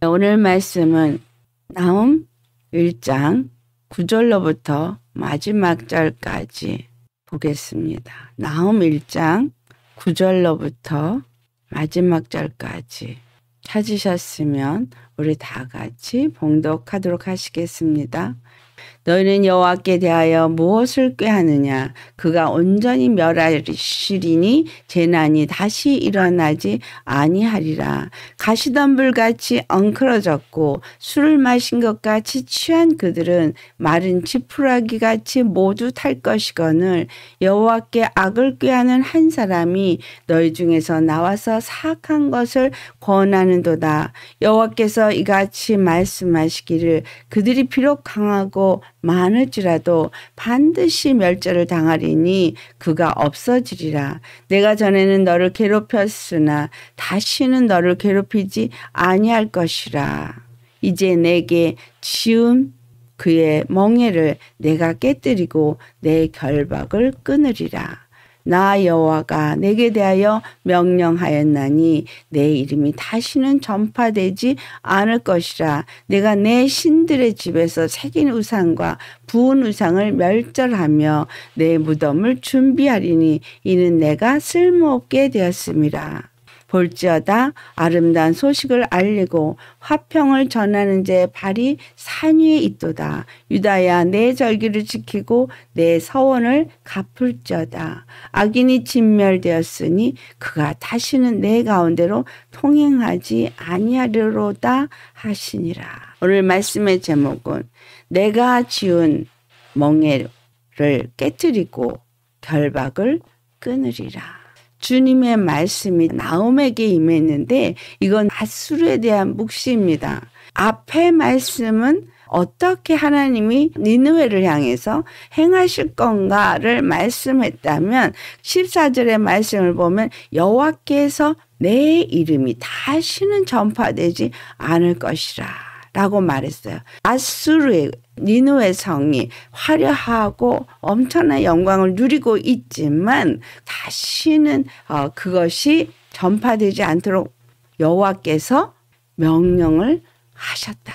네, 오늘 말씀은 나움 1장 9절로부터 마지막 절까지 보겠습니다. 나움 1장 9절로부터 마지막 절까지 찾으셨으면 우리 다 같이 봉독하도록 하시겠습니다. 너희는 여호와께 대하여 무엇을 꾀하느냐 그가 온전히 멸하시리니 재난이 다시 일어나지 아니하리라 가시덤 불같이 엉클어졌고 술을 마신 것 같이 취한 그들은 마른 지푸라기 같이 모두 탈 것이거늘 여호와께 악을 꾀하는 한 사람이 너희 중에서 나와서 사악한 것을 권하는도다 여호와께서 이같이 말씀하시기를 그들이 비록 강하고 많을지라도 반드시 멸절을 당하리니 그가 없어지리라. 내가 전에는 너를 괴롭혔으나 다시는 너를 괴롭히지 아니할 것이라. 이제 내게 지음 그의 멍에를 내가 깨뜨리고 내 결박을 끊으리라. 나 여호와가 내게 대하여 명령하였나니 내 이름이 다시는 전파되지 않을 것이라 내가 내 신들의 집에서 새긴 우상과 부은 우상을 멸절하며 내 무덤을 준비하리니 이는 내가 쓸모없게 되었습니다. 볼지어다 아름다운 소식을 알리고 화평을 전하는 제 발이 산 위에 있도다. 유다야 내 절기를 지키고 내 서원을 갚을지어다. 악인이 진멸되었으니 그가 다시는 내 가운데로 통행하지 아니하리로다 하시니라. 오늘 말씀의 제목은 내가 지은 멍해를 깨뜨리고 결박을 끊으리라. 주님의 말씀이 나음에게 임했는데 이건 아수르에 대한 묵시입니다. 앞의 말씀은 어떻게 하나님이 니느웨를 향해서 행하실 건가를 말씀했다면 14절의 말씀을 보면 여호와께서 내 이름이 다시는 전파되지 않을 것이라. 라고 말했어요. 아수르의 니누의 성이 화려하고 엄청난 영광을 누리고 있지만 다시는 어, 그것이 전파되지 않도록 여호와께서 명령을 하셨다.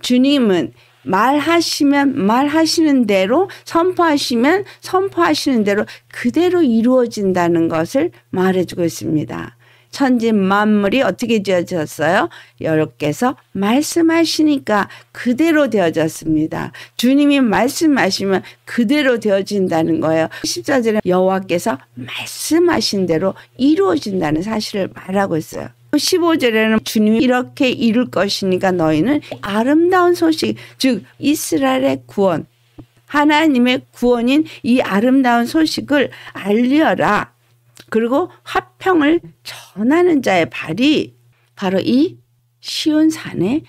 주님은 말하시면 말하시는 대로 선포하시면 선포하시는 대로 그대로 이루어진다는 것을 말해주고 있습니다. 천지 만물이 어떻게 지어졌어요? 여러께서 말씀하시니까 그대로 되어졌습니다. 주님이 말씀하시면 그대로 되어진다는 거예요. 14절에 여호와께서 말씀하신 대로 이루어진다는 사실을 말하고 있어요. 15절에는 주님이 이렇게 이룰 것이니까 너희는 아름다운 소식, 즉 이스라엘의 구원, 하나님의 구원인 이 아름다운 소식을 알려라. 그리고 화평을 전하는 자의 발이 바로 이 쉬운 산에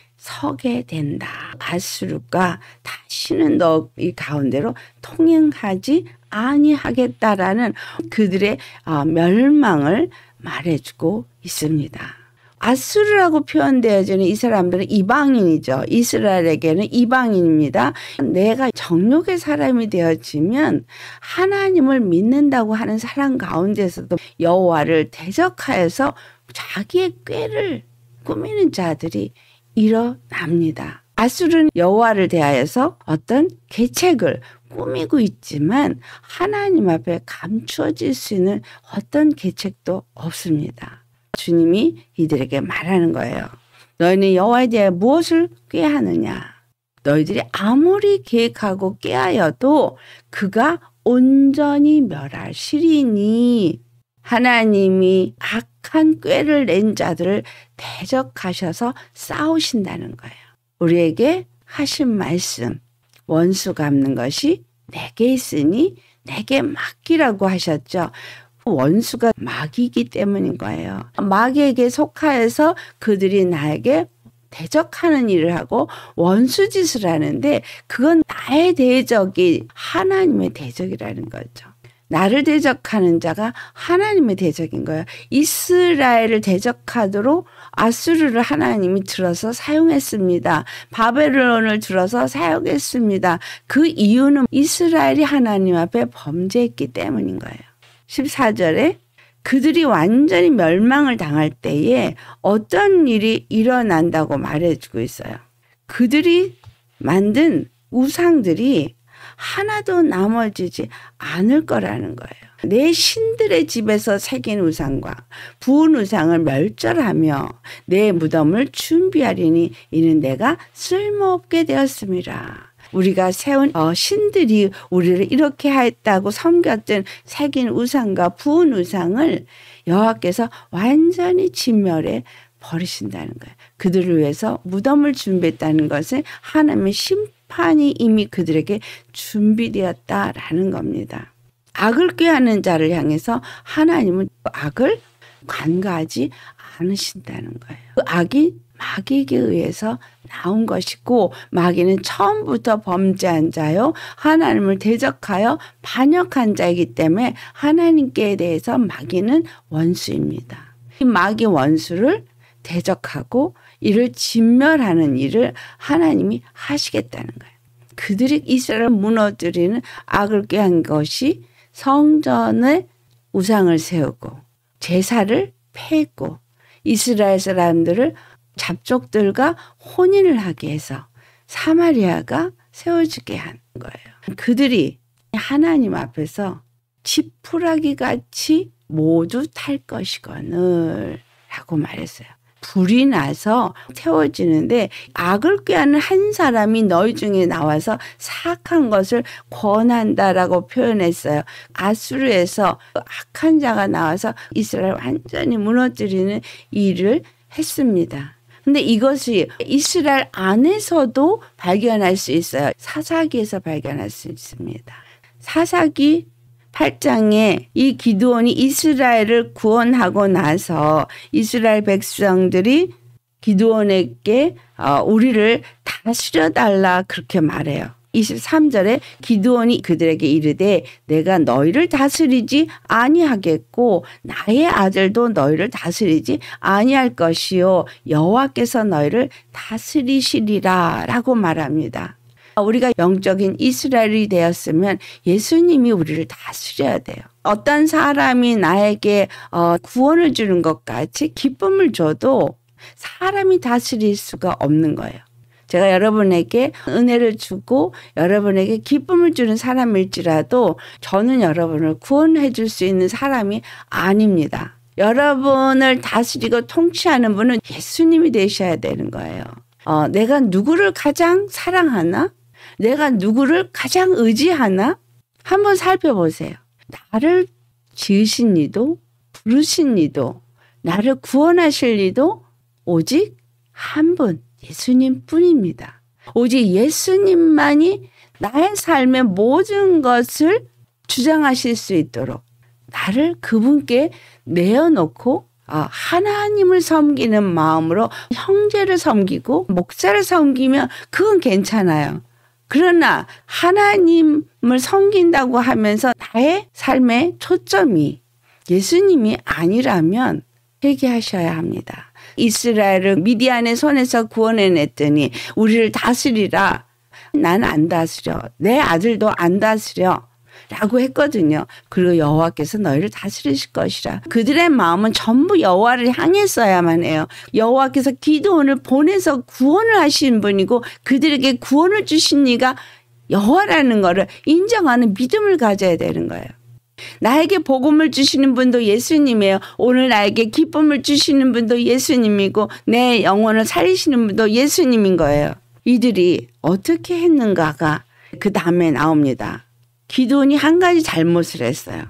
서게 된다. 아수르가 다시는 너 이 가운데로 통행하지 아니하겠다라는 그들의 아, 멸망을 말해주고 있습니다. 아수르라고 표현되어 지는이 사람들은 이방인이죠. 이스라엘에게는 이방인입니다. 내가 정욕의 사람이 되어지면 하나님을 믿는다고 하는 사람 가운데서도 여호와를 대적하여서 자기의 꾀를 꾸미는 자들이 일어납니다. 아수르는 여호와를 대하여서 어떤 계책을 꾸미고 있지만 하나님 앞에 감추어질 수 있는 어떤 계책도 없습니다. 주님이 이들에게 말하는 거예요. 너희는 여호와에 대해 무엇을 꾀하느냐? 너희들이 아무리 계획하고 깨하여도 그가 온전히 멸하시리니 하나님이 악한 꾀를 낸 자들을 대적하셔서 싸우신다는 거예요. 우리에게 하신 말씀 원수 갚는 것이 내게 있으니 내게 맡기라고 하셨죠. 원수가 마귀이기 때문인 거예요. 마귀에게 속하여서 그들이 나에게 대적하는 일을 하고 원수 짓을 하는데 그건 나의 대적이 하나님의 대적이라는 거죠. 나를 대적하는 자가 하나님의 대적인 거예요. 이스라엘을 대적하도록 아수르를 하나님이 들어서 사용했습니다. 바벨론을 들어서 사용했습니다. 그 이유는 이스라엘이 하나님 앞에 범죄했기 때문인 거예요. 14절에 그들이 완전히 멸망을 당할 때에 어떤 일이 일어난다고 말해주고 있어요. 그들이 만든 우상들이 하나도 남아지지 않을 거라는 거예요. 내 신들의 집에서 새긴 우상과 부은 우상을 멸절하며 내 무덤을 준비하리니 이는 내가 쓸모없게 되었습니다. 우리가 세운 어, 신들이 우리를 이렇게 했다고 섬겼던 새긴 우상과 부은 우상을 여호와께서 완전히 진멸해 버리신다는 거예요. 그들을 위해서 무덤을 준비했다는 것은 하나님의 심판이 이미 그들에게 준비되었다라는 겁니다. 악을 꾀하는 자를 향해서 하나님은 악을 관가하지 않으신다는 거예요. 그 악이 마귀에게 의해서 나온 것이고 마귀는 처음부터 범죄한 자요 하나님을 대적하여 반역한 자이기 때문에 하나님께 대해서 마귀는 원수입니다. 이 마귀 원수를 대적하고 이를 진멸하는 일을 하나님이 하시겠다는 거예요. 그들이 이스라엘 무너뜨리는 악을 꾀한 것이 성전에 우상을 세우고 제사를 패고 이스라엘 사람들을 잡족들과 혼인을 하게 해서 사마리아가 세워지게 한 거예요. 그들이 하나님 앞에서 지푸라기 같이 모두 탈 것이거늘 라고 말했어요. 불이 나서 태워지는데 악을 꾀하는 한 사람이 너희 중에 나와서 사악한 것을 권한다라고 표현했어요. 아수르에서 악한 자가 나와서 이스라엘 완전히 무너뜨리는 일을 했습니다. 근데 이것이 이스라엘 안에서도 발견할 수 있어요. 사사기에서 발견할 수 있습니다. 사사기 8장에 이 기드온이 이스라엘을 구원하고 나서 이스라엘 백성들이 기드온에게 어, 우리를 다 실어달라 그렇게 말해요. 23절에 기드온이 그들에게 이르되 내가 너희를 다스리지 아니하겠고 나의 아들도 너희를 다스리지 아니할 것이요 여호와께서 너희를 다스리시리라라고 말합니다. 우리가 영적인 이스라엘이 되었으면 예수님이 우리를 다스려야 돼요. 어떤 사람이 나에게 어, 구원을 주는 것 같이 기쁨을 줘도 사람이 다스릴 수가 없는 거예요. 제가 여러분에게 은혜를 주고 여러분에게 기쁨을 주는 사람일지라도 저는 여러분을 구원해 줄 수 있는 사람이 아닙니다. 여러분을 다스리고 통치하는 분은 예수님이 되셔야 되는 거예요. 어, 내가 누구를 가장 사랑하나? 내가 누구를 가장 의지하나? 한번 살펴보세요. 나를 지으신 이도, 부르신 이도, 나를 구원하실 이도 오직 한 분. 예수님 뿐입니다. 오직 예수님만이 나의 삶의 모든 것을 주장하실 수 있도록 나를 그분께 내어놓고 아, 하나님을 섬기는 마음으로 형제를 섬기고 목사를 섬기면 그건 괜찮아요. 그러나 하나님을 섬긴다고 하면서 나의 삶의 초점이 예수님이 아니라면 회개하셔야 합니다. 이스라엘을 미디안의 손에서 구원해냈더니 우리를 다스리라. 난 안 다스려. 내 아들도 안 다스려. 라고 했거든요. 그리고 여호와께서 너희를 다스리실 것이라. 그들의 마음은 전부 여호와를 향했어야만 해요. 여호와께서 기도원을 보내서 구원을 하신 분이고 그들에게 구원을 주신 이가 여호와라는 것을 인정하는 믿음을 가져야 되는 거예요. 나에게 복음을 주시는 분도 예수님이에요. 오늘 나에게 기쁨을 주시는 분도 예수님이고 내 영혼을 살리시는 분도 예수님인 거예요. 이들이 어떻게 했는가가 그 다음에 나옵니다. 기도원이 한 가지 잘못을 했어요.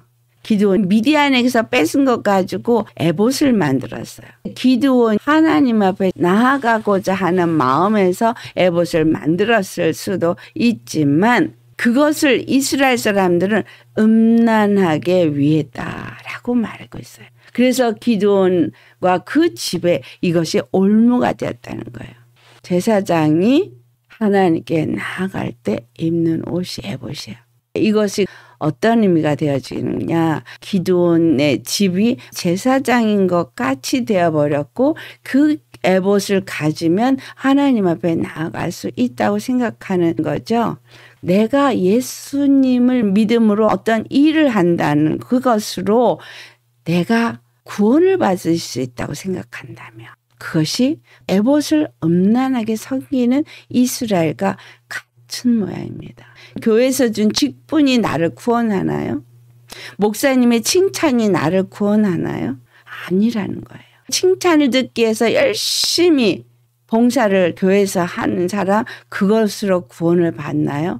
기도원 미디안에게서 뺏은 것 가지고 에봇을 만들었어요. 기도원 하나님 앞에 나아가고자 하는 마음에서 에봇을 만들었을 수도 있지만 그것을 이스라엘 사람들은 음란하게 위했다라고 말하고 있어요. 그래서 기도원과 그 집에 이것이 올무가 되었다는 거예요. 제사장이 하나님께 나아갈 때 입는 옷이 에봇이에요. 이것이 어떤 의미가 되어지느냐. 기도원의 집이 제사장인 것 같이 되어버렸고 그 에봇을 가지면 하나님 앞에 나아갈 수 있다고 생각하는 거죠. 내가 예수님을 믿음으로 어떤 일을 한다는 그것으로 내가 구원을 받을 수 있다고 생각한다면 그것이 에봇을 엄난하게 섬기는 이스라엘과 같은 모양입니다. 교회에서 준 직분이 나를 구원하나요? 목사님의 칭찬이 나를 구원하나요? 아니라는 거예요. 칭찬을 듣기 위해서 열심히 봉사를 교회에서 하는 사람 그것으로 구원을 받나요?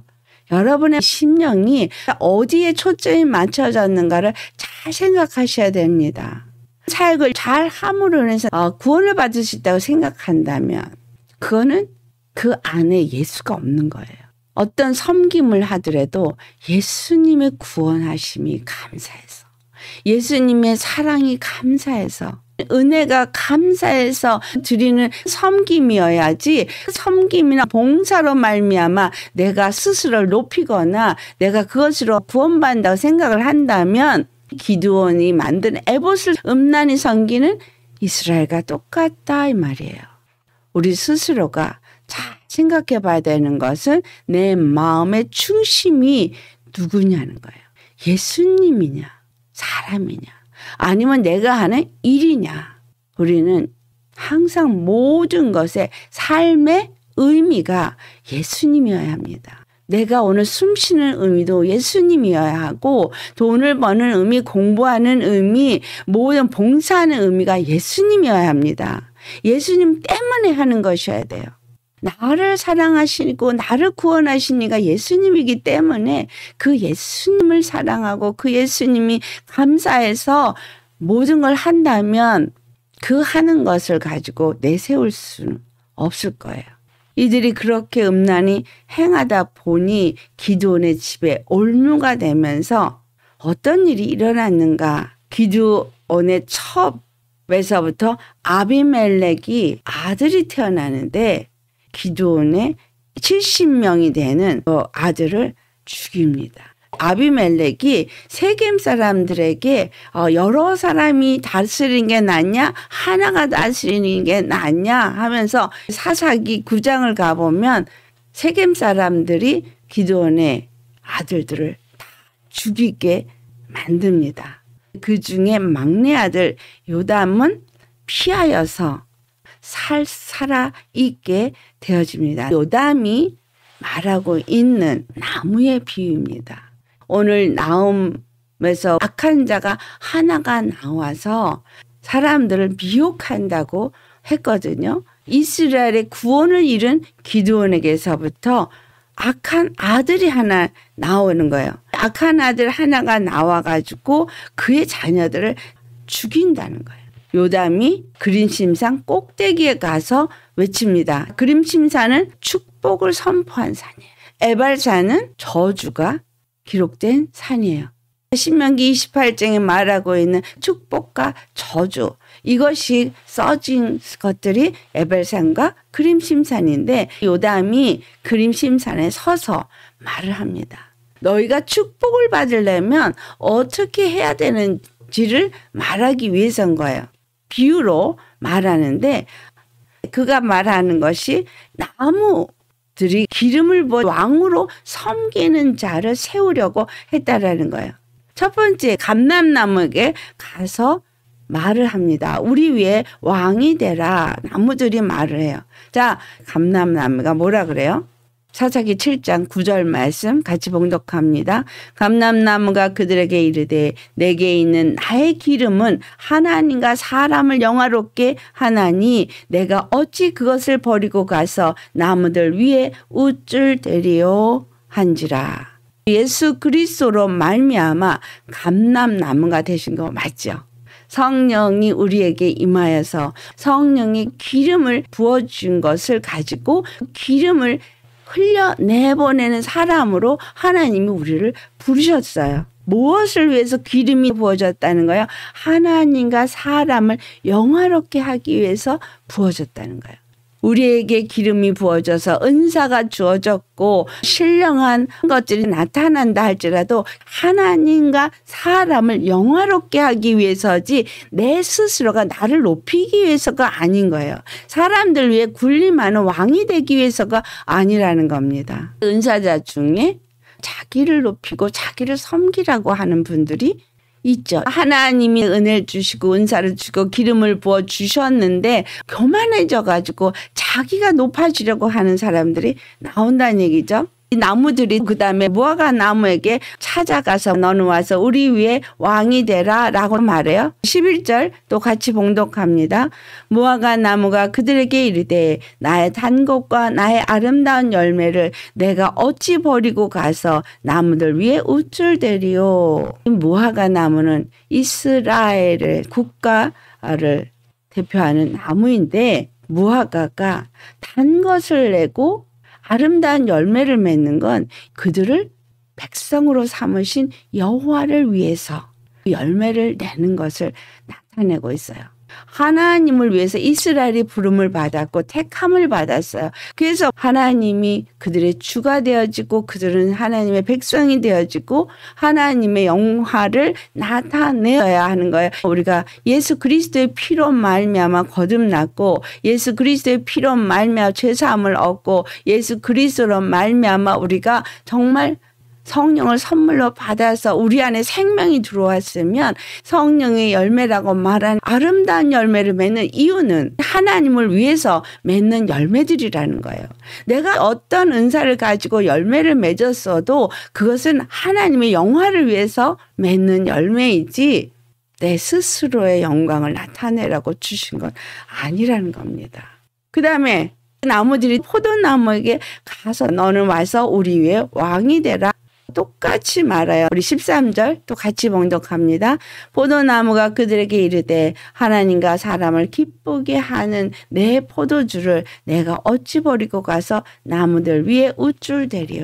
여러분의 심령이 어디에 초점이 맞춰졌는가를 잘 생각하셔야 됩니다. 사역을 잘 함으로 인해서 어, 구원을 받을 수 있다고 생각한다면 그거는 그 안에 예수가 없는 거예요. 어떤 섬김을 하더라도 예수님의 구원하심이 감사해서 예수님의 사랑이 감사해서 은혜가 감사해서 드리는 섬김이어야지 그 섬김이나 봉사로 말미암아 내가 스스로를 높이거나 내가 그것으로 구원받는다고 생각을 한다면 기드원이 만든 에봇을 음란히 섬기는 이스라엘과 똑같다 이 말이에요. 우리 스스로가 잘 생각해 봐야 되는 것은 내 마음의 중심이 누구냐는 거예요. 예수님이냐 사람이냐 아니면 내가 하는 일이냐. 우리는 항상 모든 것에 삶의 의미가 예수님이어야 합니다. 내가 오늘 숨 쉬는 의미도 예수님이어야 하고 돈을 버는 의미, 공부하는 의미, 모든 봉사하는 의미가 예수님이어야 합니다. 예수님 때문에 하는 것이어야 돼요. 나를 사랑하시고 나를 구원하신 이가 예수님이기 때문에 그 예수님을 사랑하고 그 예수님이 감사해서 모든 걸 한다면 그 하는 것을 가지고 내세울 수는 없을 거예요. 이들이 그렇게 음란히 행하다 보니 기드온의 집에 올무가 되면서 어떤 일이 일어났는가. 기드온의 첩에서부터 아비멜렉이 아들이 태어나는데 기도원의 70명이 되는 그 아들을 죽입니다. 아비멜렉이 세겜 사람들에게 어, 여러 사람이 다스리는 게 낫냐 하나가 다스리는 게 낫냐 하면서 사사기 구장을 가보면 세겜 사람들이 기도원의 아들들을 다 죽이게 만듭니다. 그 중에 막내 아들 요담은 피하여서 살 살아 있게 되어집니다. 요담이 말하고 있는 나무의 비유입니다. 오늘 나음에서 악한 자가 하나가 나와서 사람들을 미혹한다고 했거든요. 이스라엘의 구원을 잃은 기드온에게서부터 악한 아들이 하나 나오는 거예요. 악한 아들 하나가 나와가지고 그의 자녀들을 죽인다는 거예요. 요담이 그림 심상 꼭대기에 가서 외칩니다. 그림 심산은 축복을 선포한 산이에요. 에발산은 저주가 기록된 산이에요. 신명기 28장에 말하고 있는 축복과 저주 이것이 써진 것들이 에벨산과 그림심산인데 요담이 그림심산에 서서 말을 합니다. 너희가 축복을 받으려면 어떻게 해야 되는지를 말하기 위해서인 거예요. 비유로 말하는데 그가 말하는 것이 나무들이 기름을 부어 왕으로 섬기는 자를 세우려고 했다라는 거예요. 첫 번째 감람나무에게 가서 말을 합니다. 우리 위에 왕이 되라 나무들이 말을 해요. 자 감람나무가 뭐라 그래요? 사사기 7장 9절 말씀 같이 봉독합니다. 감람나무가 그들에게 이르되 내게 있는 나의 기름은 하나님과 사람을 영화롭게 하나니 내가 어찌 그것을 버리고 가서 나무들 위에 우쭐대리오 한지라. 예수 그리스도로 말미암아 감람나무가 되신 거 맞죠? 성령이 우리에게 임하여서 성령이 기름을 부어준 것을 가지고 기름을 흘려내보내는 사람으로 하나님이 우리를 부르셨어요. 무엇을 위해서 기름이 부어졌다는 거예요? 하나님과 사람을 영화롭게 하기 위해서 부어졌다는 거예요. 우리에게 기름이 부어져서 은사가 주어졌고 신령한 것들이 나타난다 할지라도 하나님과 사람을 영화롭게 하기 위해서지 내 스스로가 나를 높이기 위해서가 아닌 거예요. 사람들 위해 군림하는 왕이 되기 위해서가 아니라는 겁니다. 은사자 중에 자기를 높이고 자기를 섬기라고 하는 분들이 있죠. 하나님이 은혜를 주시고 은사를 주고 기름을 부어 주셨는데 교만해져 가지고 자기가 높아지려고 하는 사람들이 나온다는 얘기죠. 이 나무들이 그 다음에 무화과 나무에게 찾아가서 너는 와서 우리 위에 왕이 되라 라고 말해요. 11절 또 같이 봉독합니다. 무화과 나무가 그들에게 이르되 나의 단 것과 나의 아름다운 열매를 내가 어찌 버리고 가서 나무들 위에 우쭐대리오. 무화과 나무는 이스라엘의 국가를 대표하는 나무인데 무화과가 단 것을 내고 아름다운 열매를 맺는 건 그들을 백성으로 삼으신 여호와를 위해서 열매를 내는 것을 나타내고 있어요. 하나님을 위해서 이스라엘이 부름을 받았고 택함을 받았어요. 그래서 하나님이 그들의 주가 되어지고 그들은 하나님의 백성이 되어지고 하나님의 영화를 나타내어야 하는 거예요. 우리가 예수 그리스도의 피로 말미암아 거듭났고 예수 그리스도의 피로 말미암아 죄 사함을 얻고 예수 그리스도로 말미암아 우리가 정말 성령을 선물로 받아서 우리 안에 생명이 들어왔으면 성령의 열매라고 말한 아름다운 열매를 맺는 이유는 하나님을 위해서 맺는 열매들이라는 거예요. 내가 어떤 은사를 가지고 열매를 맺었어도 그것은 하나님의 영화를 위해서 맺는 열매이지 내 스스로의 영광을 나타내라고 주신 건 아니라는 겁니다. 그 다음에 나무들이 포도나무에게 가서 너는 와서 우리 위에 왕이 되라. 똑같이 말아요. 우리 13절 또 같이 봉독합니다. 포도나무가 그들에게 이르되 하나님과 사람을 기쁘게 하는 내 포도주를 내가 어찌 버리고 가서 나무들 위에 우쭐대리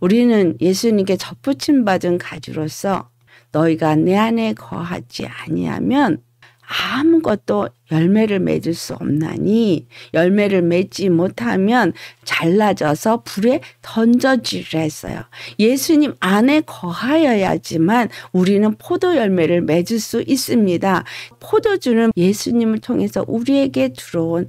우리는 예수님께 접붙임 받은 가주로서 너희가 내 안에 거하지 아니하면 아무것도 열매를 맺을 수 없나니 열매를 맺지 못하면 잘라져서 불에 던져지리라 했어요. 예수님 안에 거하여야지만 우리는 포도 열매를 맺을 수 있습니다. 포도주는 예수님을 통해서 우리에게 들어온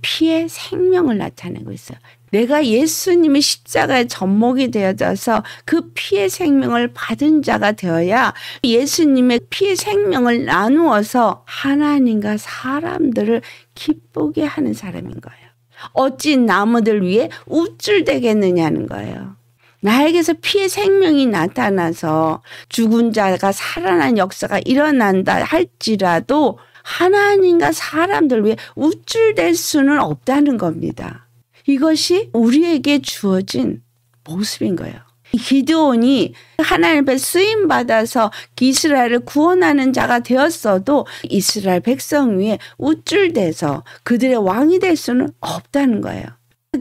피의 생명을 나타내고 있어요. 내가 예수님의 십자가의 접목이 되어져서 그 피의 생명을 받은 자가 되어야 예수님의 피의 생명을 나누어서 하나님과 사람들을 기쁘게 하는 사람인 거예요. 어찌 나무들 위에 우쭐대겠느냐는 거예요. 나에게서 피의 생명이 나타나서 죽은 자가 살아난 역사가 일어난다 할지라도 하나님과 사람들 위해 우쭐댈 수는 없다는 겁니다. 이것이 우리에게 주어진 모습인 거예요. 기드온이 하나님 앞 쓰임 받아서 이스라엘을 구원하는 자가 되었어도 이스라엘 백성 위에 우쭐대서 그들의 왕이 될 수는 없다는 거예요.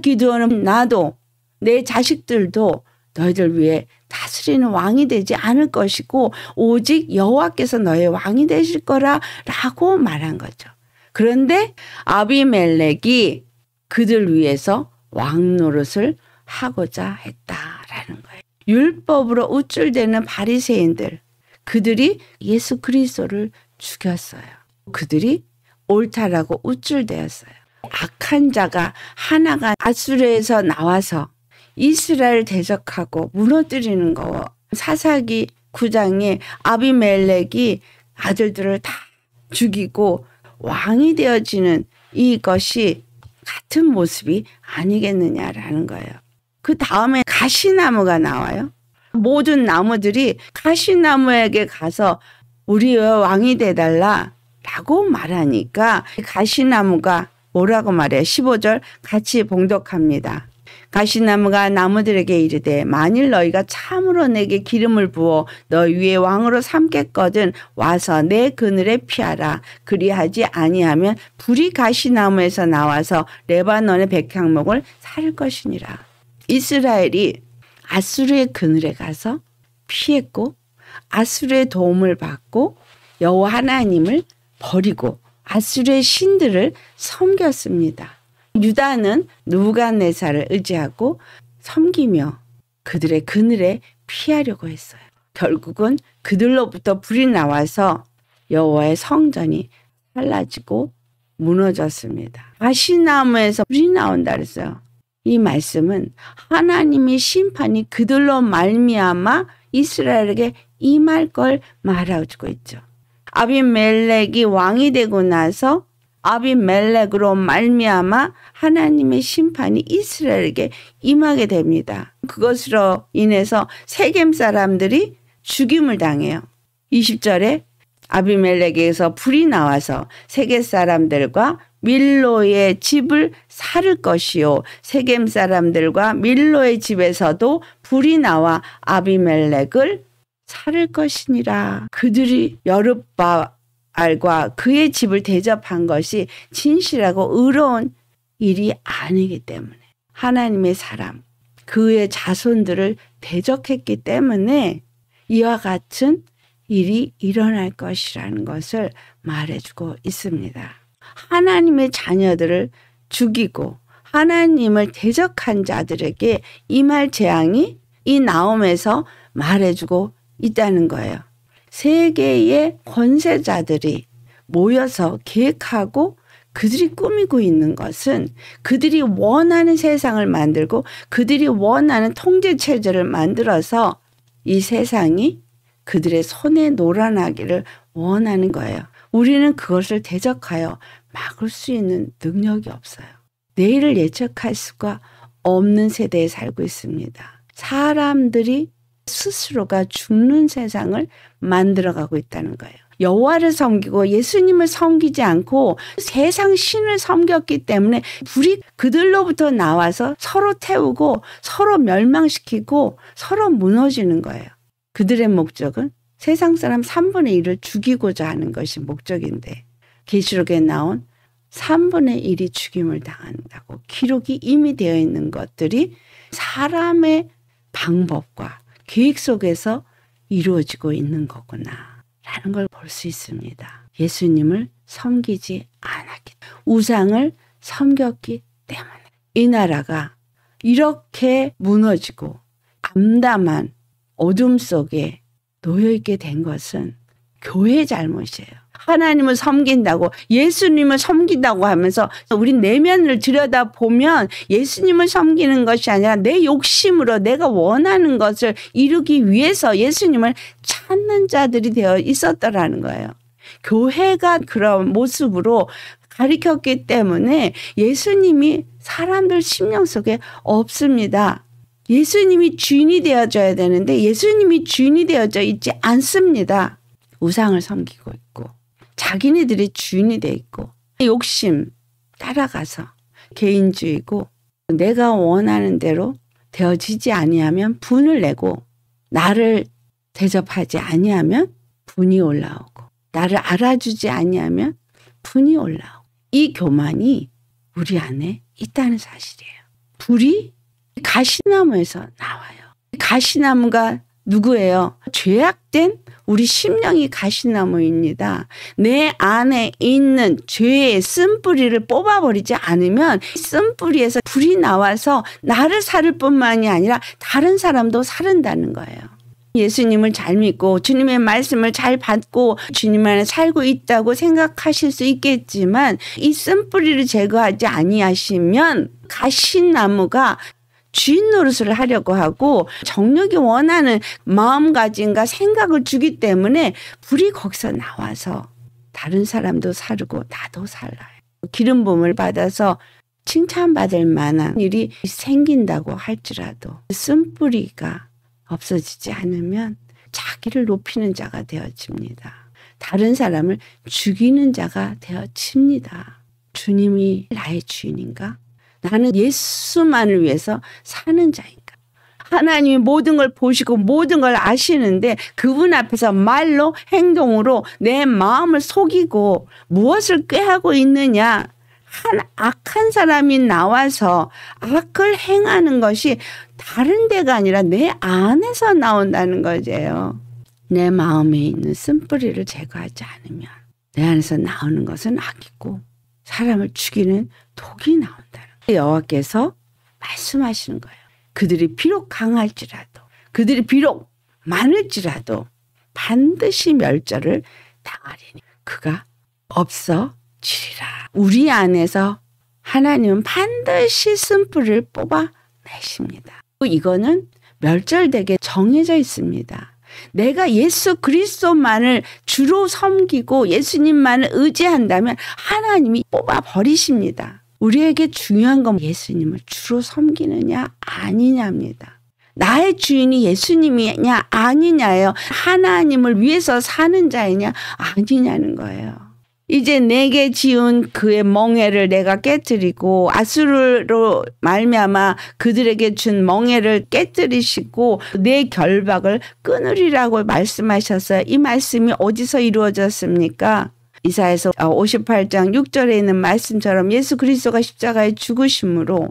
기드온은 나도 내 자식들도 너희들 위해 다스리는 왕이 되지 않을 것이고 오직 여호와께서 너의 왕이 되실 거라라고 말한 거죠. 그런데 아비멜렉이 그들 위해서 왕 노릇을 하고자 했다라는 거예요. 율법으로 우쭐대는 바리새인들 그들이 예수 그리스도를 죽였어요. 그들이 옳다라고 우쭐대었어요. 악한 자가 하나가 아수르에서 나와서 이스라엘 대적하고 무너뜨리는 거 사사기 9장에 아비멜렉이 아들들을 다 죽이고 왕이 되어지는 이것이 같은 모습이 아니겠느냐라는 거예요. 그 다음에 가시나무가 나와요. 모든 나무들이 가시나무에게 가서 우리의 왕이 되달라 라고 말하니까 가시나무가 뭐라고 말해요? 15절 같이 봉독합니다. 가시나무가 나무들에게 이르되 만일 너희가 참으로 내게 기름을 부어 너 위에 왕으로 삼겠거든 와서 내 그늘에 피하라 그리하지 아니하면 불이 가시나무에서 나와서 레바논의 백향목을 살 것이니라 이스라엘이 아수르의 그늘에 가서 피했고 아수르의 도움을 받고 여호와 하나님을 버리고 아수르의 신들을 섬겼습니다. 유다는 누간네살을 의지하고 섬기며 그들의 그늘에 피하려고 했어요. 결국은 그들로부터 불이 나와서 여호와의 성전이 사라지고 무너졌습니다. 아시나무에서 불이 나온다 그랬어요. 이 말씀은 하나님의 심판이 그들로 말미암아 이스라엘에게 임할 걸 말하고 있죠. 아비멜렉이 왕이 되고 나서 아비멜렉으로 말미암아 하나님의 심판이 이스라엘에게 임하게 됩니다. 그것으로 인해서 세겜 사람들이 죽임을 당해요. 20절에 아비멜렉에서 불이 나와서 세계 사람들과 밀로의 집을 사를 것이요 세겜 사람들과 밀로의 집에서도 불이 나와 아비멜렉을 사를 것이니라 그들이 여룻밤 알과 그의 집을 대접한 것이 진실하고 의로운 일이 아니기 때문에 하나님의 사람 그의 자손들을 대적했기 때문에 이와 같은 일이 일어날 것이라는 것을 말해주고 있습니다. 하나님의 자녀들을 죽이고 하나님을 대적한 자들에게 임할 재앙이 이 나옴에서 말해주고 있다는 거예요. 세계의 권세자들이 모여서 계획하고 그들이 꾸미고 있는 것은 그들이 원하는 세상을 만들고 그들이 원하는 통제체제를 만들어서 이 세상이 그들의 손에 놀아나기를 원하는 거예요. 우리는 그것을 대적하여 막을 수 있는 능력이 없어요. 내일을 예측할 수가 없는 세대에 살고 있습니다. 사람들이 스스로가 죽는 세상을 만들어가고 있다는 거예요. 여호와를 섬기고 예수님을 섬기지 않고 세상 신을 섬겼기 때문에 불이 그들로부터 나와서 서로 태우고 서로 멸망시키고 서로 무너지는 거예요. 그들의 목적은 세상 사람 3분의 1을 죽이고자 하는 것이 목적인데 계시록에 나온 3분의 1이 죽임을 당한다고 기록이 이미 되어 있는 것들이 사람의 방법과 계획 속에서 이루어지고 있는 거구나 라는 걸 볼 수 있습니다. 예수님을 섬기지 않았기 우상을 섬겼기 때문에 이 나라가 이렇게 무너지고 암담한 어둠 속에 놓여있게 된 것은 교회 잘못이에요. 하나님을 섬긴다고 예수님을 섬긴다고 하면서 우리 내면을 들여다보면 예수님을 섬기는 것이 아니라 내 욕심으로 내가 원하는 것을 이루기 위해서 예수님을 찾는 자들이 되어 있었더라는 거예요. 교회가 그런 모습으로 가리켰기 때문에 예수님이 사람들 심령 속에 없습니다. 예수님이 주인이 되어져야 되는데 예수님이 주인이 되어져 있지 않습니다. 우상을 섬기고 있고 자기네들이 주인이 돼 있고 욕심 따라가서 개인주의고 내가 원하는 대로 되어지지 아니하면 분을 내고 나를 대접하지 아니하면 분이 올라오고 나를 알아주지 아니하면 분이 올라오고 이 교만이 우리 안에 있다는 사실이에요. 불이 가시나무에서 나와요. 가시나무가 누구예요? 죄악된 우리 심령이 가시나무입니다. 내 안에 있는 죄의 쓴뿌리를 뽑아버리지 않으면 쓴뿌리에서 불이 나와서 나를 살을 뿐만이 아니라 다른 사람도 사른다는 거예요. 예수님을 잘 믿고 주님의 말씀을 잘 받고 주님 안에 살고 있다고 생각하실 수 있겠지만 이 쓴뿌리를 제거하지 아니하시면 가시나무가 주인 노릇을 하려고 하고 정력이 원하는 마음가짐과 생각을 주기 때문에 불이 거기서 나와서 다른 사람도 사르고 나도 살라요. 기름 부음을 받아서 칭찬받을 만한 일이 생긴다고 할지라도 쓴뿌리가 없어지지 않으면 자기를 높이는 자가 되어집니다. 다른 사람을 죽이는 자가 되어집니다. 주님이 나의 주인인가? 나는 예수만을 위해서 사는 자인가. 하나님이 모든 걸 보시고 모든 걸 아시는데 그분 앞에서 말로 행동으로 내 마음을 속이고 무엇을 꾀하고 있느냐. 한 악한 사람이 나와서 악을 행하는 것이 다른 데가 아니라 내 안에서 나온다는 거예내 마음에 있는 쓴뿌리를 제거하지 않으면 내 안에서 나오는 것은 악이고 사람을 죽이는 독이 나온다. 여호와께서 말씀하시는 거예요. 그들이 비록 강할지라도 그들이 비록 많을지라도 반드시 멸절을 당하리니 그가 없어지리라. 우리 안에서 하나님은 반드시 쓴뿌를 뽑아내십니다. 이거는 멸절되게 정해져 있습니다. 내가 예수 그리스도만을 주로 섬기고 예수님만을 의지한다면 하나님이 뽑아 버리십니다. 우리에게 중요한 건 예수님을 주로 섬기느냐 아니냐입니다. 나의 주인이 예수님이냐 아니냐예요. 하나님을 위해서 사는 자이냐 아니냐는 거예요. 이제 내게 지은 그의 멍해를 내가 깨뜨리고 아수르로 말미암아 그들에게 준 멍해를 깨뜨리시고 내 결박을 끊으리라고 말씀하셨어이 말씀이 어디서 이루어졌습니까? 이사에서 58장 아, 6절에 있는 말씀처럼 예수 그리스도가 십자가에 죽으심으로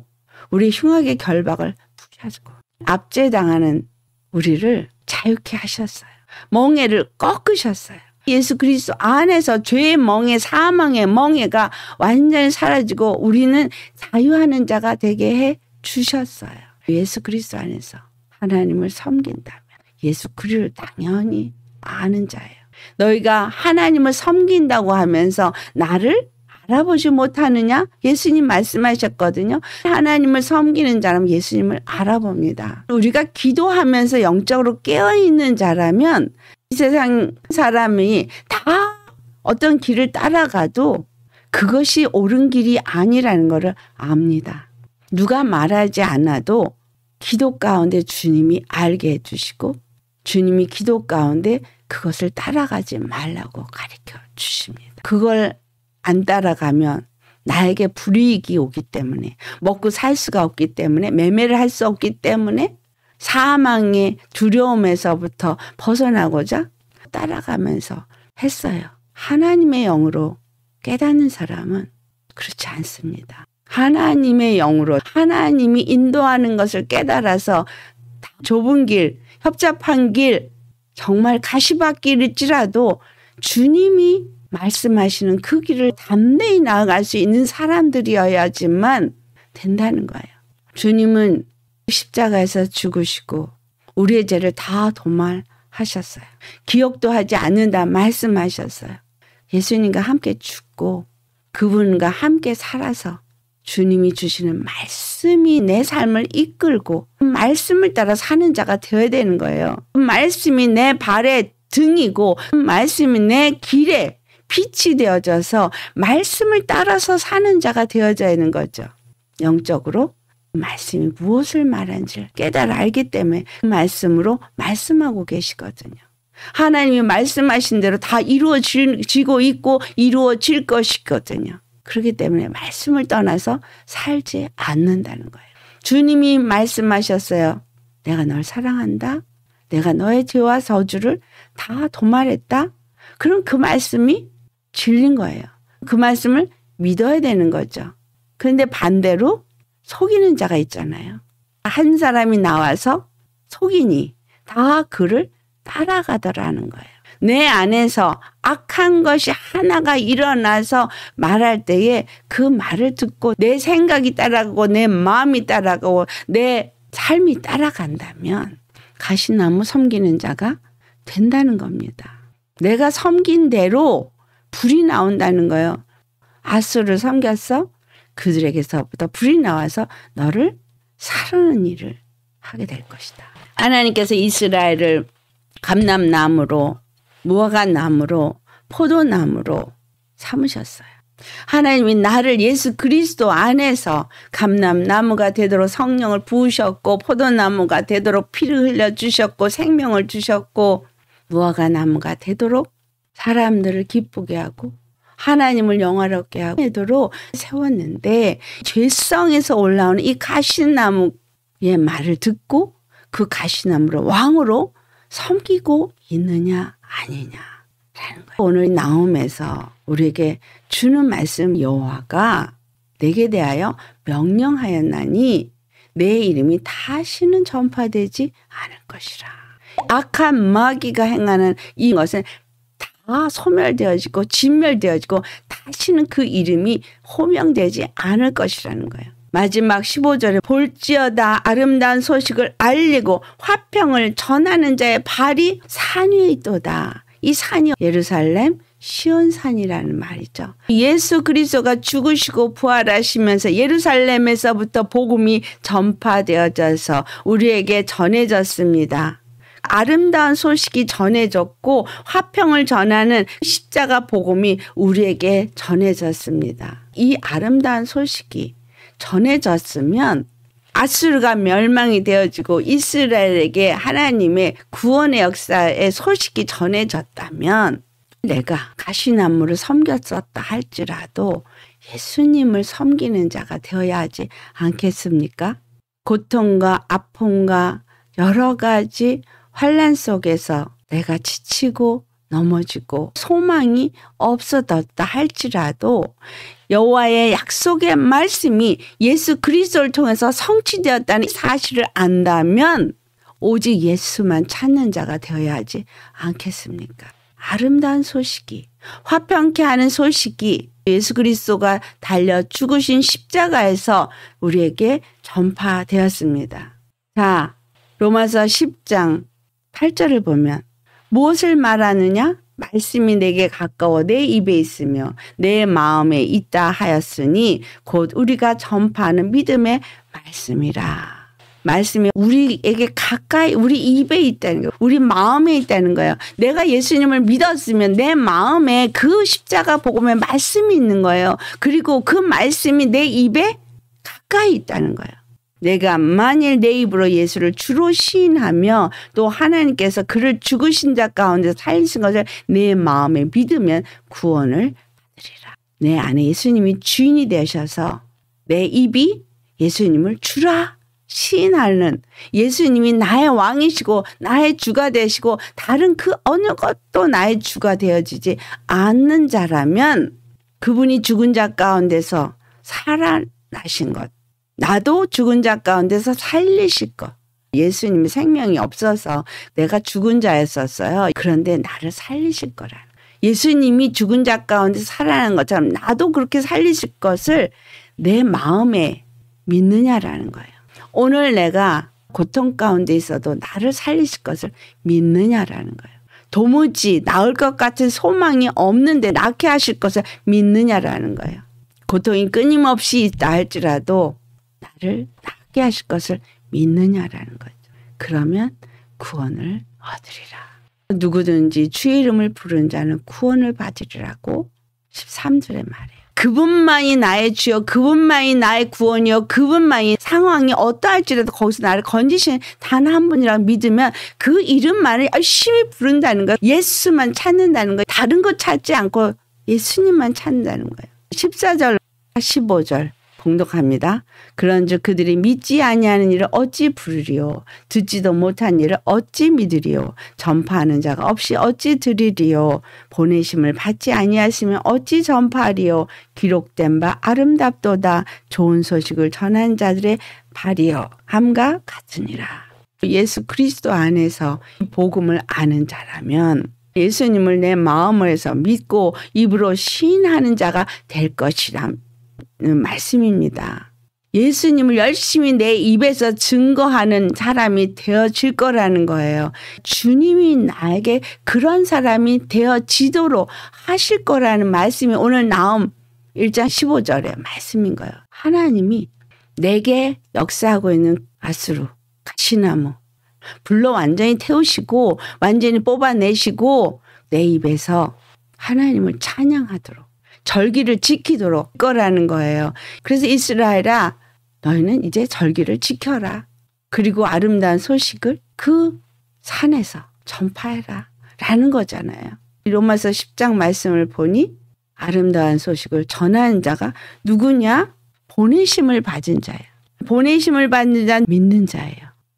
우리 흉악의 결박을 푸시하고 압제당하는 우리를 자유케 하셨어요. 멍해를 꺾으셨어요. 예수 그리스도 안에서 죄의 멍에 사망의 멍해가 완전히 사라지고 우리는 자유하는 자가 되게 해 주셨어요. 예수 그리스도 안에서 하나님을 섬긴다면 예수 그리스도 당연히 아는 자예요. 너희가 하나님을 섬긴다고 하면서 나를 알아보지 못하느냐? 예수님 말씀하셨거든요. 하나님을 섬기는 자라면 예수님을 알아봅니다. 우리가 기도하면서 영적으로 깨어있는 자라면 이 세상 사람이 다 어떤 길을 따라가도 그것이 옳은 길이 아니라는 것을 압니다. 누가 말하지 않아도 기도 가운데 주님이 알게 해주시고 주님이 기도 가운데 그것을 따라가지 말라고 가르쳐 주십니다. 그걸 안 따라가면 나에게 불이익이 오기 때문에 먹고 살 수가 없기 때문에 매매를 할 수 없기 때문에 사망의 두려움에서부터 벗어나고자 따라가면서 했어요. 하나님의 영으로 깨닫는 사람은 그렇지 않습니다. 하나님의 영으로 하나님이 인도하는 것을 깨달아서 좁은 길, 협잡한 길, 정말 가시밭길일지라도 주님이 말씀하시는 그 길을 담대히 나아갈 수 있는 사람들이어야지만 된다는 거예요. 주님은 십자가에서 죽으시고 우리의 죄를 다 도말하셨어요. 기억도 하지 않는다 말씀하셨어요. 예수님과 함께 죽고 그분과 함께 살아서 주님이 주시는 말씀이 내 삶을 이끌고 말씀을 따라 사는 자가 되어야 되는 거예요. 말씀이 내 발에 등이고 말씀이 내 길에 빛이 되어져서 말씀을 따라서 사는 자가 되어져 있는 거죠. 영적으로 말씀이 무엇을 말한지를 깨달아 알기 때문에 말씀으로 말씀하고 계시거든요. 하나님이 말씀하신 대로 다 이루어지고 있고 이루어질 것이거든요. 그렇기 때문에 말씀을 떠나서 살지 않는다는 거예요. 주님이 말씀하셨어요. 내가 널 사랑한다. 내가 너의 죄와 저주를 다 도말했다. 그럼 그 말씀이 진린 거예요. 그 말씀을 믿어야 되는 거죠. 그런데 반대로 속이는 자가 있잖아요. 한 사람이 나와서 속이니 다 그를 따라가더라는 거예요. 내 안에서 악한 것이 하나가 일어나서 말할 때에 그 말을 듣고 내 생각이 따라가고 내 마음이 따라가고 내 삶이 따라간다면 가시나무 섬기는 자가 된다는 겁니다. 내가 섬긴 대로 불이 나온다는 거예요. 아수를 섬겼어? 그들에게서부터 불이 나와서 너를 사르는 일을 하게 될 것이다. 하나님께서 이스라엘을 감남나무로 무화과 나무로 포도나무로 삼으셨어요. 하나님이 나를 예수 그리스도 안에서 감람나무가 되도록 성령을 부으셨고 포도나무가 되도록 피를 흘려 주셨고 생명을 주셨고 무화과 나무가 되도록 사람들을 기쁘게 하고 하나님을 영화롭게 하도록 세웠는데 죄성에서 올라오는 이 가시나무의 말을 듣고 그 가시나무를 왕으로 섬기고 있느냐 아니냐라는 거예요. 오늘 나옴에서 우리에게 주는 말씀 여호와가 내게 대하여 명령하였나니 내 이름이 다시는 전파되지 않을 것이라. 악한 마귀가 행하는 이것은 다 소멸되어지고 진멸되어지고 다시는 그 이름이 호명되지 않을 것이라는 거예요. 마지막 15절에 볼지어다 아름다운 소식을 알리고 화평을 전하는 자의 발이 산 위에 있도다. 이 산이 예루살렘 시온산이라는 말이죠. 예수 그리스도가 죽으시고 부활하시면서 예루살렘에서부터 복음이 전파되어져서 우리에게 전해졌습니다. 아름다운 소식이 전해졌고 화평을 전하는 십자가 복음이 우리에게 전해졌습니다. 이 아름다운 소식이 전해졌으면 아수르가 멸망이 되어지고 이스라엘에게 하나님의 구원의 역사의 소식이 전해졌다면 내가 가시나무를 섬겼었다 할지라도 예수님을 섬기는 자가 되어야 하지 않겠습니까? 고통과 아픔과 여러 가지 환란 속에서 내가 지치고 넘어지고 소망이 없어졌다 할지라도 여호와의 약속의 말씀이 예수 그리스도를 통해서 성취되었다는 사실을 안다면 오직 예수만 찾는 자가 되어야지 하 않겠습니까? 아름다운 소식이 화평케 하는 소식이 예수 그리스도가 달려 죽으신 십자가에서 우리에게 전파되었습니다. 자, 로마서 10장 8절을 보면 무엇을 말하느냐? 말씀이 내게 가까워 내 입에 있으며 내 마음에 있다 하였으니 곧 우리가 전파하는 믿음의 말씀이라. 말씀이 우리에게 가까이 우리 입에 있다는 거예요. 우리 마음에 있다는 거예요. 내가 예수님을 믿었으면 내 마음에 그 십자가 복음의 말씀이 있는 거예요. 그리고 그 말씀이 내 입에 가까이 있다는 거예요. 내가 만일 내 입으로 예수를 주로 시인하며 또 하나님께서 그를 죽으신 자 가운데 살리신 것을 내 마음에 믿으면 구원을 받으리라. 내 안에 예수님이 주인이 되셔서 내 입이 예수님을 주라 시인하는 예수님이 나의 왕이시고 나의 주가 되시고 다른 그 어느 것도 나의 주가 되어지지 않는 자라면 그분이 죽은 자 가운데서 살아나신 것 나도 죽은 자 가운데서 살리실 것. 예수님의 생명이 없어서 내가 죽은 자였었어요. 그런데 나를 살리실 거라. 예수님이 죽은 자 가운데 살아난 것처럼 나도 그렇게 살리실 것을 내 마음에 믿느냐라는 거예요. 오늘 내가 고통 가운데 있어도 나를 살리실 것을 믿느냐라는 거예요. 도무지 나을 것 같은 소망이 없는데 낳게 하실 것을 믿느냐라는 거예요. 고통이 끊임없이 있다 할지라도 나를 낫게 하실 것을 믿느냐라는 거죠. 그러면 구원을 얻으리라. 누구든지 주의 이름을 부른 자는 구원을 받으리라고 13절에 말해요. 그분만이 나의 주여 그분만이 나의 구원이요 그분만이 상황이 어떠할지라도 거기서 나를 건지시단한 분이라 믿으면 그 이름만을 열심히 부른다는 거예요. 예수만 찾는다는 거예요. 다른 거 찾지 않고 예수님만 찾는다는 거예요. 14절 15절 공독합니다. 그런즉 그들이 믿지 아니하는 일을 어찌 부르리요 듣지도 못한 일을 어찌 믿으리요 전파하는 자가 없이 어찌 들으리요 보내심을 받지 아니하시면 어찌 전파하리요 기록된 바 아름답도다 좋은 소식을 전한 자들의 발이여 함과 같으니라. 예수 그리스도 안에서 복음을 아는 자라면 예수님을 내 마음에서 믿고 입으로 시하는 자가 될 것이라 음, 말씀입니다. 예수님을 열심히 내 입에서 증거하는 사람이 되어질 거라는 거예요. 주님이 나에게 그런 사람이 되어지도록 하실 거라는 말씀이 오늘 나옴 1장 15절의 말씀인 거예요. 하나님이 내게 역사하고 있는 가수로 가시나무 불로 완전히 태우시고 완전히 뽑아내시고 내 입에서 하나님을 찬양하도록 절기를 지키도록 거라는 거예요. 그래서 이스라엘아 너희는 이제 절기를 지켜라. 그리고 아름다운 소식을 그 산에서 전파해라. 라는 거잖아요. 로마서 10장 말씀을 보니 아름다운 소식을 전하는 자가 누구냐? 보내심을 받은 자예요. 보내심을 받는 자는 믿는 자예요.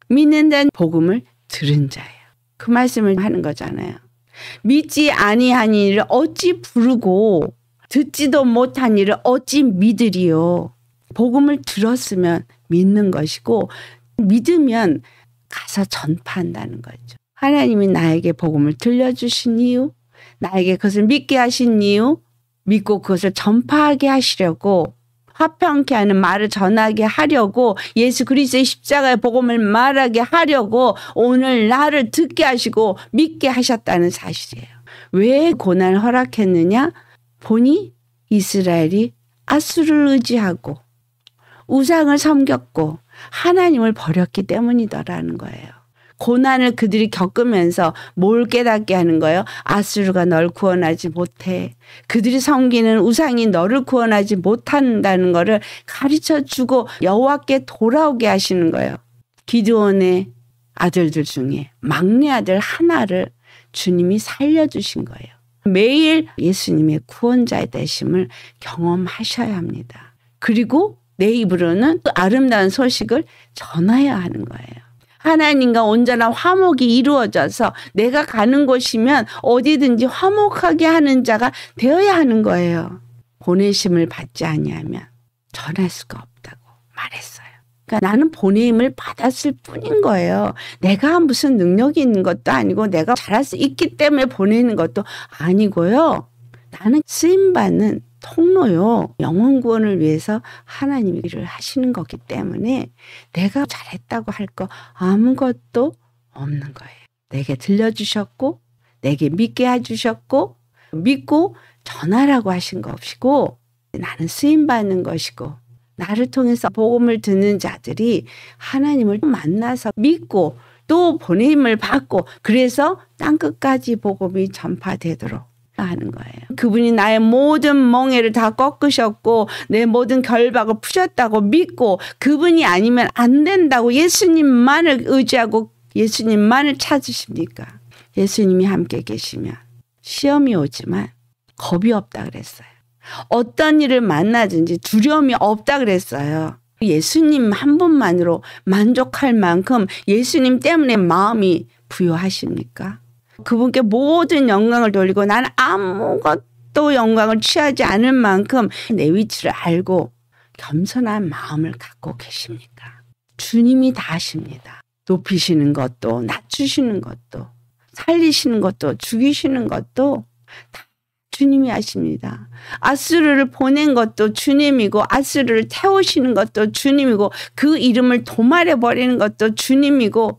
믿는 자는 복음을 들은 자예요. 그 말씀을 하는 거잖아요. 믿지 아니하니를 어찌 부르고 듣지도 못한 일을 어찌 믿으리요. 복음을 들었으면 믿는 것이고 믿으면 가서 전파한다는 거죠. 하나님이 나에게 복음을 들려주신 이유, 나에게 그것을 믿게 하신 이유, 믿고 그것을 전파하게 하시려고 화평케 하는 말을 전하게 하려고 예수 그리스의 십자가의 복음을 말하게 하려고 오늘 나를 듣게 하시고 믿게 하셨다는 사실이에요. 왜 고난을 허락했느냐? 보니 이스라엘이 아수를 의지하고 우상을 섬겼고 하나님을 버렸기 때문이더라는 거예요. 고난을 그들이 겪으면서 뭘 깨닫게 하는 거예요? 아수르가 널 구원하지 못해. 그들이 섬기는 우상이 너를 구원하지 못한다는 거를 가르쳐 주고 여호와께 돌아오게 하시는 거예요. 기드온의 아들들 중에 막내 아들 하나를 주님이 살려 주신 거예요. 매일 예수님의 구원자의 되심을 경험하셔야 합니다. 그리고 내 입으로는 그 아름다운 소식을 전해야 하는 거예요. 하나님과 온전한 화목이 이루어져서 내가 가는 곳이면 어디든지 화목하게 하는 자가 되어야 하는 거예요. 보내심을 받지 아니하면 전할 수가 없다고 말했어 그러니까 나는 본임을 받았을 뿐인 거예요. 내가 무슨 능력이 있는 것도 아니고 내가 잘할 수 있기 때문에 보내는 것도 아니고요. 나는 쓰임받는 통로요. 영혼 구원을 위해서 하나님 일을 하시는 거기 때문에 내가 잘했다고 할 거 아무것도 없는 거예요. 내게 들려주셨고, 내게 믿게 해주셨고, 믿고 전하라고 하신 것이고, 나는 쓰임받는 것이고, 나를 통해서 복음을 듣는 자들이 하나님을 만나서 믿고 또 보냄을 받고 그래서 땅 끝까지 복음이 전파되도록 하는 거예요. 그분이 나의 모든 멍해를 다 꺾으셨고 내 모든 결박을 푸셨다고 믿고 그분이 아니면 안 된다고 예수님만을 의지하고 예수님만을 찾으십니까? 예수님이 함께 계시면 시험이 오지만 겁이 없다 그랬어요. 어떤 일을 만나든지 두려움이 없다 그랬어요. 예수님 한 분만으로 만족할 만큼 예수님 때문에 마음이 부여하십니까? 그분께 모든 영광을 돌리고 나 아무것도 영광을 취하지 않을 만큼 내 위치를 알고 겸손한 마음을 갖고 계십니까? 주님이 다 아십니다. 높이시는 것도 낮추시는 것도 살리시는 것도 죽이시는 것도 다 주님이 하십니다. 아수르를 보낸 것도 주님이고 아수르를 태우시는 것도 주님이고 그 이름을 도말해 버리는 것도 주님이고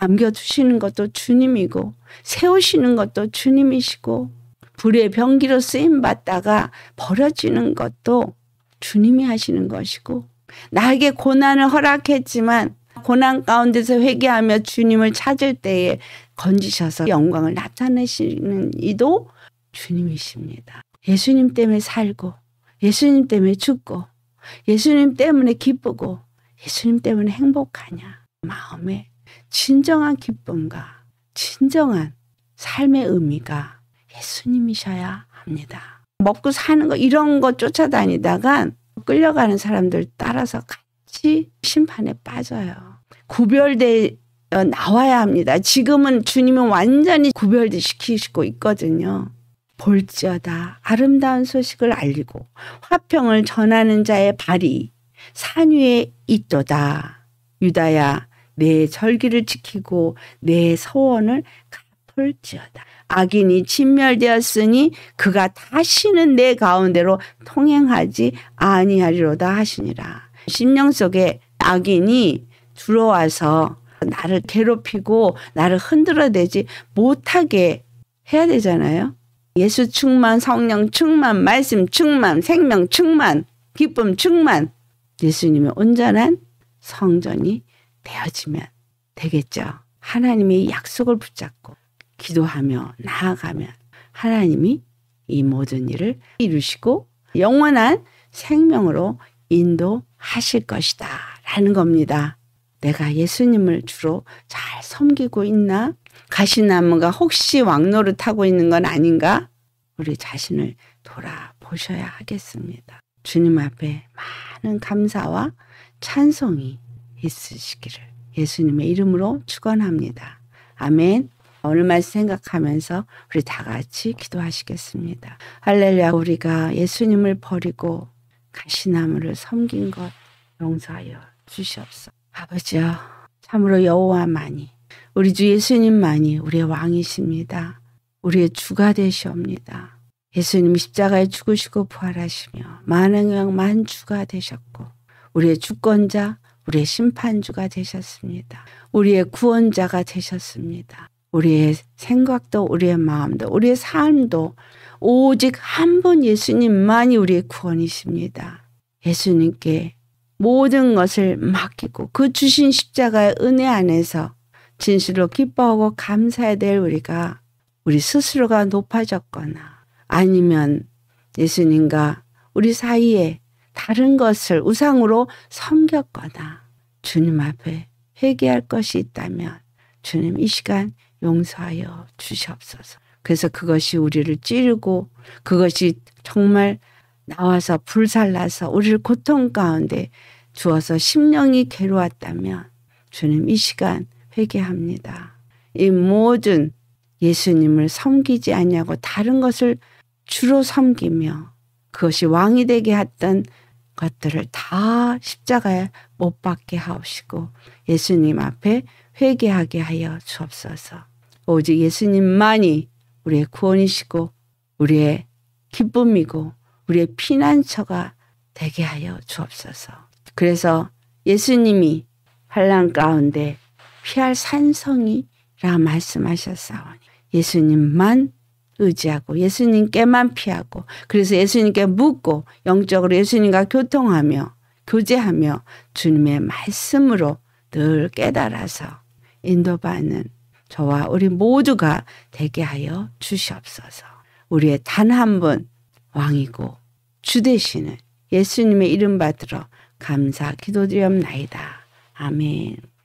남겨두시는 것도 주님이고 세우시는 것도 주님이시고 불의 병기로 쓰임 받다가 버려지는 것도 주님이 하시는 것이고 나에게 고난을 허락했지만 고난 가운데서 회개하며 주님을 찾을 때에 건지셔서 영광을 나타내시는 이도 주님이십니다. 예수님 때문에 살고 예수님 때문에 죽고 예수님 때문에 기쁘고 예수님 때문에 행복하냐. 마음에 진정한 기쁨과 진정한 삶의 의미가 예수님이셔야 합니다. 먹고 사는 거 이런 거 쫓아다니다간 끌려가는 사람들 따라서 같이 심판에 빠져요. 구별돼 나와야 합니다. 지금은 주님은 완전히 구별시키시고 있거든요. 볼지어다 아름다운 소식을 알리고 화평을 전하는 자의 발이 산 위에 있도다. 유다야 내 절기를 지키고 내 서원을 갚을지어다. 악인이 진멸되었으니 그가 다시는 내 가운데로 통행하지 아니하리로다 하시니라. 심령 속에 악인이 들어와서 나를 괴롭히고 나를 흔들어대지 못하게 해야 되잖아요. 예수 충만, 성령 충만, 말씀 충만, 생명 충만, 기쁨 충만, 예수님의 온전한 성전이 되어지면 되겠죠. 하나님의 약속을 붙잡고 기도하며 나아가면 하나님이 이 모든 일을 이루시고 영원한 생명으로 인도하실 것이다. 라는 겁니다. 내가 예수님을 주로 잘 섬기고 있나? 가시나무가 혹시 왕로를 타고 있는 건 아닌가? 우리 자신을 돌아보셔야 하겠습니다. 주님 앞에 많은 감사와 찬송이 있으시기를 예수님의 이름으로 축원합니다. 아멘. 오늘 말씀 생각하면서 우리 다 같이 기도하시겠습니다. 할렐루야 우리가 예수님을 버리고 가시나무를 섬긴 것 용서하여 주시옵소 아버지여 참으로 여호와만이 우리 주 예수님만이 우리의 왕이십니다. 우리의 주가 되시옵니다. 예수님 십자가에 죽으시고 부활하시며 만행 왕만 주가 되셨고 우리의 주권자, 우리의 심판주가 되셨습니다. 우리의 구원자가 되셨습니다. 우리의 생각도 우리의 마음도 우리의 삶도 오직 한 분 예수님만이 우리의 구원이십니다. 예수님께 모든 것을 맡기고 그 주신 십자가의 은혜 안에서 진실로 기뻐하고 감사해야 될 우리가 우리 스스로가 높아졌거나 아니면 예수님과 우리 사이에 다른 것을 우상으로 섬겼거나 주님 앞에 회개할 것이 있다면 주님 이 시간 용서하여 주시옵소서. 그래서 그것이 우리를 찌르고 그것이 정말 나와서 불살라서 우리를 고통 가운데 주어서 심령이 괴로웠다면 주님 이 시간 회개합니다. 이 모든 예수님을 섬기지 아니고 다른 것을 주로 섬기며 그것이 왕이 되게 했던 것들을 다 십자가에 못 박게 하옵시고 예수님 앞에 회개하게 하여 주옵소서. 오직 예수님만이 우리의 구원이시고 우리의 기쁨이고 우리의 피난처가 되게 하여 주옵소서. 그래서 예수님이 환란 가운데 피할 산성이라 말씀하셨사오니 예수님만 의지하고 예수님께만 피하고 그래서 예수님께 묻고 영적으로 예수님과 교통하며 교제하며 주님의 말씀으로 늘 깨달아서 인도받는 저와 우리 모두가 되게 하여 주시옵소서. 우리의 단 한 분 왕이고 주 되시는 예수님의 이름 받으러 감사 기도드리옵나이다. 아멘.